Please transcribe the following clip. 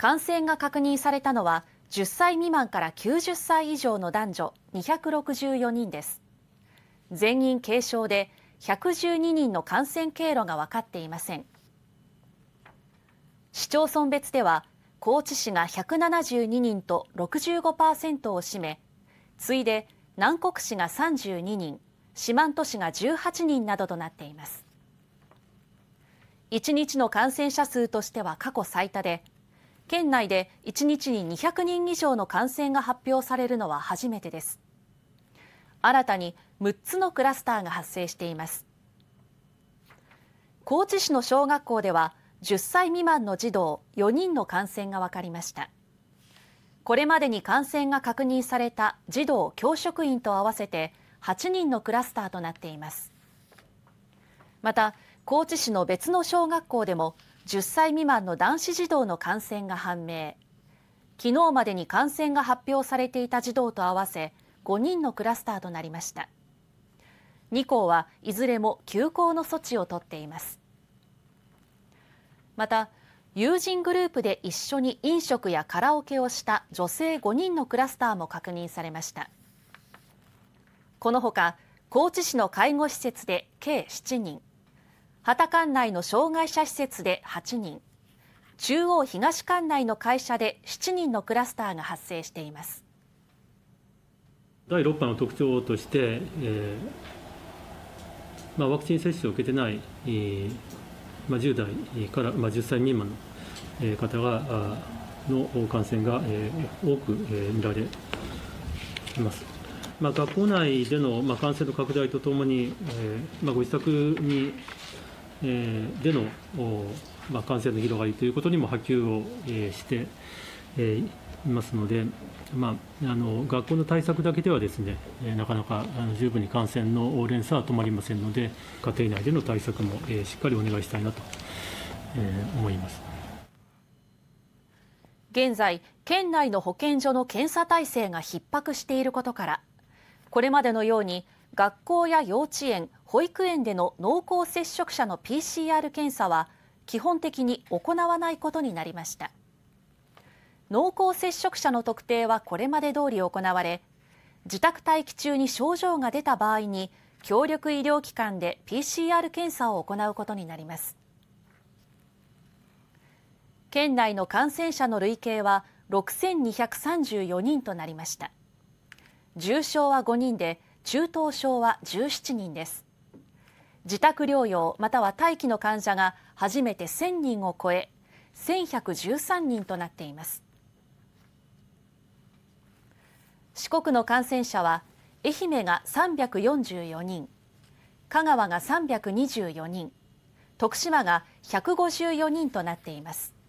感染が確認されたのは10歳未満から90歳以上の男女264人です全員軽症で112人の感染経路が分かっていません市町村別では高知市が172人と65%を占め次いで南国市が32人四万都市が18人などとなっています1日の感染者数としては過去最多で県内で1日に200人以上の感染が発表されるのは初めてです新たに6つのクラスターが発生しています高知市の小学校では10歳未満の児童4人の感染が分かりましたこれまでに感染が確認された児童教職員と合わせて8人のクラスターとなっていますまた高知市の別の小学校でも10歳未満の男子児童の感染が判明昨日までに感染が発表されていた児童と合わせ5人のクラスターとなりました2校はいずれも休校の措置を取っていますまた友人グループで一緒に飲食やカラオケをした女性5人のクラスターも確認されましたこのほか高知市の介護施設で計7人畑管内の障害者施設で8人中央東館内の会社で7人のクラスターが発生しています第6波の特徴として、えーまあ、ワクチン接種を受けてない、えーまあ、10代から、まあ、10歳未満の、えー、方がの感染が、えー、多く、えー、見られます。まあ、学校内での、まあ、感染の拡大とともに、えーまあ、ご自宅にえでの、お、まあ、感染の広がりということにも波及をえしてえいますので、まあ、あの学校の対策だけではですねえなかなかあの十分に感染の連鎖は止まりませんので家庭内での対策もえしっかりお願いしたいなとえ思います。現在県内の保健所の検査体制が逼迫していることからこれまでのように学校や幼稚園、保育園での濃厚接触者の PCR 検査は基本的に行わないことになりました濃厚接触者の特定はこれまで通り行われ自宅待機中に症状が出た場合に協力医療機関で PCR 検査を行うことになります県内の感染者の累計は6234人となりました重症は5人で中等症は17人です自宅療養または待機の患者が初めて1000人を超え1113人となっています四国の感染者は愛媛が344人香川が324人徳島が154人となっています